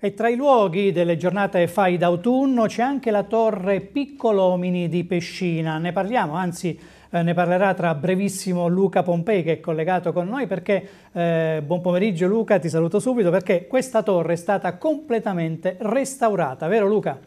E tra i luoghi delle giornate fai d'autunno c'è anche la torre Piccolomini di Pescina. Ne parliamo, anzi eh, ne parlerà tra brevissimo Luca Pompei che è collegato con noi perché, eh, buon pomeriggio Luca, ti saluto subito perché questa torre è stata completamente restaurata, vero Luca?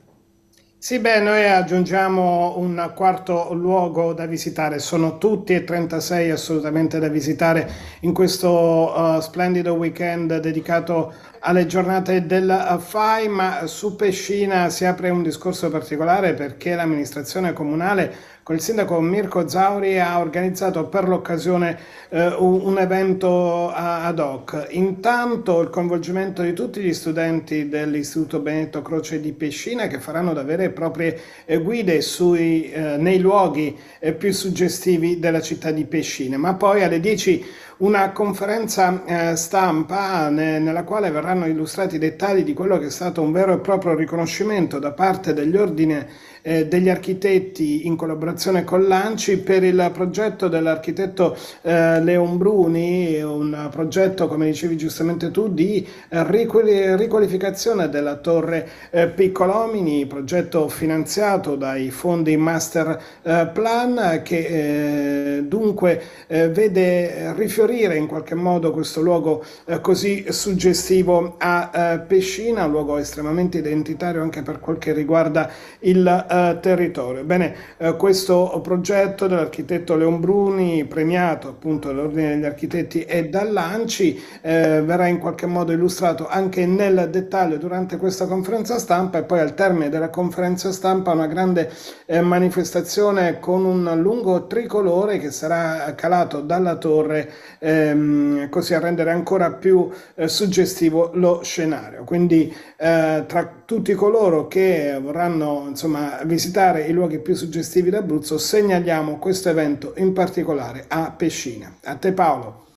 Sì, beh, noi aggiungiamo un quarto luogo da visitare, sono tutti e 36 assolutamente da visitare in questo uh, splendido weekend dedicato alle giornate del FAI, ma su Pescina si apre un discorso particolare perché l'amministrazione comunale con il sindaco Mirko Zauri ha organizzato per l'occasione eh, un evento ad hoc. Intanto il coinvolgimento di tutti gli studenti dell'Istituto Benetto Croce di Pescina che faranno da vere e proprie eh, guide sui, eh, nei luoghi eh, più suggestivi della città di Pescina. Ma poi alle 10 una conferenza eh, stampa ne, nella quale verranno illustrati i dettagli di quello che è stato un vero e proprio riconoscimento da parte degli ordini eh, degli architetti in collaborazione collaborazione con l'ANCI per il progetto dell'architetto eh, Leon Bruni, un progetto, come dicevi giustamente tu, di eh, riqualificazione della torre eh, Piccolomini, progetto finanziato dai fondi Master eh, Plan che eh, dunque eh, vede rifiorire in qualche modo questo luogo così suggestivo a Pescina, un luogo estremamente identitario anche per quel che riguarda il territorio. Bene, questo questo progetto dell'architetto Leon Bruni, premiato appunto dall'Ordine degli Architetti e dall'ANCI, eh, verrà in qualche modo illustrato anche nel dettaglio durante questa conferenza stampa e poi al termine della conferenza stampa una grande eh, manifestazione con un lungo tricolore che sarà calato dalla torre ehm, così a rendere ancora più eh, suggestivo lo scenario. Quindi eh, tra tutti coloro che vorranno insomma, visitare i luoghi più suggestivi da Abruzzo segnaliamo questo evento in particolare a Pescina. A te Paolo.